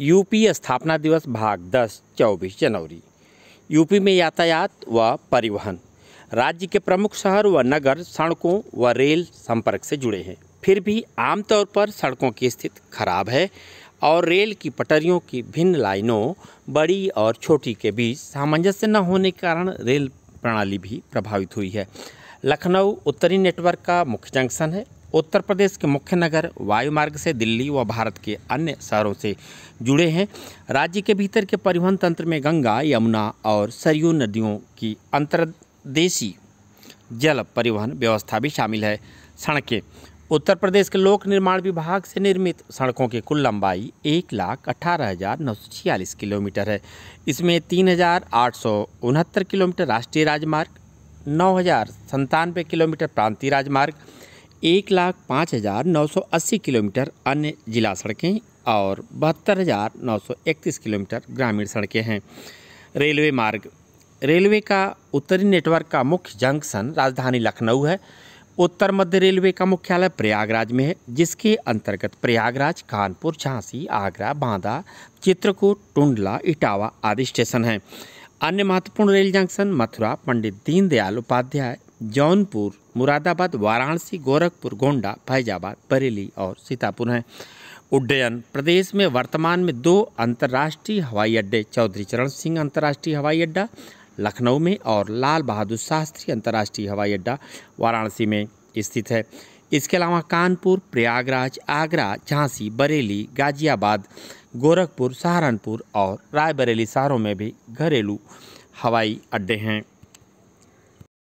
UP स्थापना दिवस भाग दस चौबीस जनवरी यूपी में यातायात व परिवहन राज्य के प्रमुख शहर व नगर सड़कों व रेल संपर्क से जुड़े हैं फिर भी आमतौर पर सड़कों की स्थिति खराब है और रेल की पटरियों की भिन्न लाइनों बड़ी और छोटी के बीच सामंजस्य न होने के कारण रेल प्रणाली भी प्रभावित हुई है लखनऊ उत्तरी नेटवर्क का मुख्य जंक्शन है उत्तर प्रदेश के मुख्य नगर वायु मार्ग से दिल्ली व भारत के अन्य शहरों से जुड़े हैं राज्य के भीतर के परिवहन तंत्र में गंगा यमुना और सरयू नदियों की अंतर्देशी जल परिवहन व्यवस्था भी शामिल है सड़कें उत्तर प्रदेश के लोक निर्माण विभाग से निर्मित सड़कों की कुल लंबाई एक लाख अठारह हज़ार नौ सौ छियालीस किलोमीटर है इसमें तीन हज़ार आठ सौ उनहत्तर किलोमीटर राष्ट्रीय राजमार्ग नौ हज़ार संतानवे किलोमीटर प्रांतीय राजमार्ग एक लाख पाँच हज़ार नौ सौ अस्सी किलोमीटर अन्य जिला सड़कें और बहत्तर हज़ार नौ सौ इकतीस किलोमीटर ग्रामीण सड़कें हैं रेलवे मार्ग रेलवे का उत्तरी नेटवर्क का मुख्य जंक्शन राजधानी लखनऊ है उत्तर मध्य रेलवे का मुख्यालय प्रयागराज में है जिसके अंतर्गत प्रयागराज कानपुर झांसी आगरा बांदा चित्रकूट टुंडला इटावा आदि स्टेशन हैं अन्य महत्वपूर्ण रेल जंक्शन मथुरा पंडित दीनदयाल उपाध्याय जौनपुर मुरादाबाद वाराणसी गोरखपुर गोंडा फैजाबाद बरेली और सीतापुर हैं उड्डयन प्रदेश में वर्तमान में दो अंतर्राष्ट्रीय हवाई अड्डे चौधरी चरण सिंह अंतर्राष्ट्रीय हवाई अड्डा लखनऊ में और लाल बहादुर शास्त्री अंतर्राष्ट्रीय हवाई अड्डा वाराणसी में स्थित है इसके अलावा कानपुर प्रयागराज आगरा झांसी बरेली गाजियाबाद गोरखपुर सहारनपुर और रायबरेली शहरों में भी घरेलू हवाई अड्डे हैं